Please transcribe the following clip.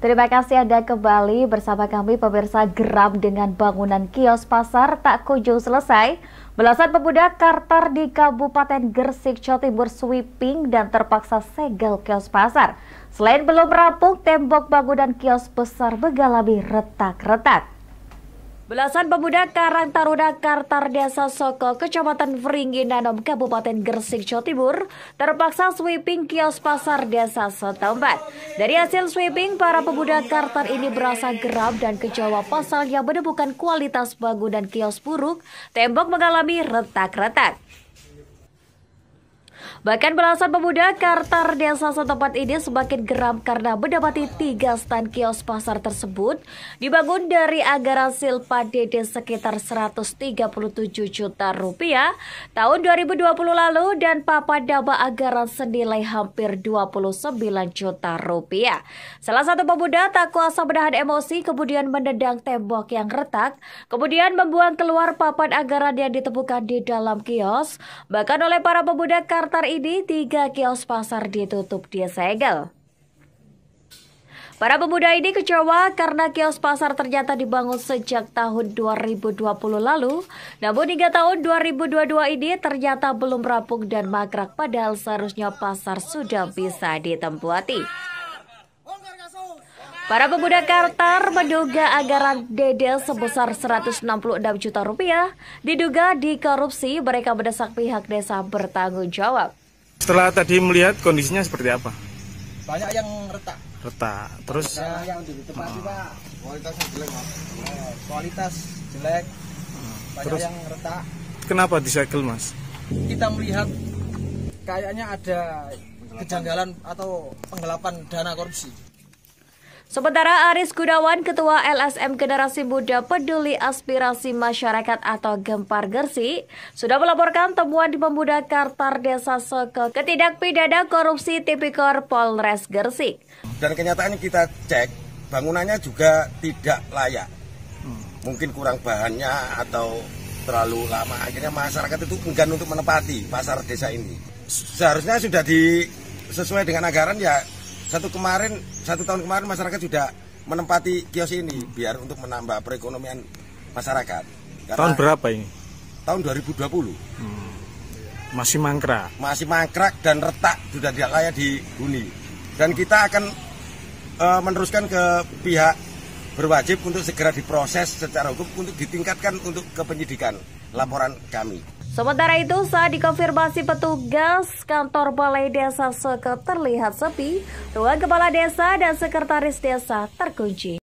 Terima kasih Anda kembali bersama kami pemirsa geram dengan bangunan kios pasar tak kunjung selesai. Belasan pemuda Kartar di Kabupaten Gersik, Jawa Timur sweeping dan terpaksa segel kios pasar. Selain belum rampung, tembok bangunan kios besar mengalami retak-retak. Belasan pemuda Karang Taruna Kartar Desa Soko, Kecamatan Nanom, Kabupaten Gresik, Jawa Timur, terpaksa sweeping kios pasar desa setempat. Dari hasil sweeping, para pemuda Kartar ini berasa geram dan kecewa pasalnya yang menemukan kualitas bangunan kios buruk, tembok mengalami retak-retak. Bahkan belasan pemuda Kartar desa setempat ini semakin geram karena mendapati tiga stand kios pasar tersebut dibangun dari anggaran silpa DD sekitar 137 juta rupiah tahun 2020 lalu dan papan daba anggaran senilai hampir 29 juta rupiah. Salah satu pemuda tak kuasa menahan emosi kemudian mendendang tembok yang retak, kemudian membuang keluar papan anggaran yang ditemukan di dalam kios. Bahkan oleh para pemuda Kartar ini, tiga kios pasar ditutup dia segel. Para pemuda ini kecewa karena kios pasar ternyata dibangun sejak tahun 2020 lalu, namun hingga tahun 2022 ini ternyata belum rapuh dan magrak padahal seharusnya pasar sudah bisa ditempuati. Para pemuda Kartar menduga anggaran Dede sebesar 166 juta rupiah diduga dikorupsi mereka mendesak pihak desa bertanggung jawab. Setelah tadi melihat kondisinya seperti apa? Banyak yang retak. Retak. Terus nah, yang ditepati, oh. Pak. Kualitas jelek, Kualitas jelek. Hmm. Banyak Terus, yang retak. Kenapa disegel, Mas? Kita melihat kayaknya ada kejanggalan atau penggelapan dana korupsi. Sementara Aris Gunawan, Ketua LSM Generasi Muda Peduli Aspirasi Masyarakat atau Gempar Gersi, sudah melaporkan temuan di pemuda Kartar Desa Soko ketidakpidana korupsi tipikor Polres Gersik. Dan kenyataannya kita cek, bangunannya juga tidak layak. Mungkin kurang bahannya atau terlalu lama. Akhirnya masyarakat itu enggan untuk menepati pasar desa ini. Seharusnya sudah di sesuai dengan anggaran ya satu kemarin satu tahun kemarin masyarakat sudah menempati kios ini biar untuk menambah perekonomian masyarakat. Karena tahun berapa ini? Tahun 2020. Hmm. Masih mangkrak. Masih mangkrak dan retak sudah tidak layak dihuni. Dan kita akan e, meneruskan ke pihak berwajib untuk segera diproses secara hukum untuk ditingkatkan untuk kepenyidikan laporan kami. Sementara itu, saat dikonfirmasi petugas, kantor Balai Desa Seke terlihat sepi, ruang kepala desa dan sekretaris desa terkunci.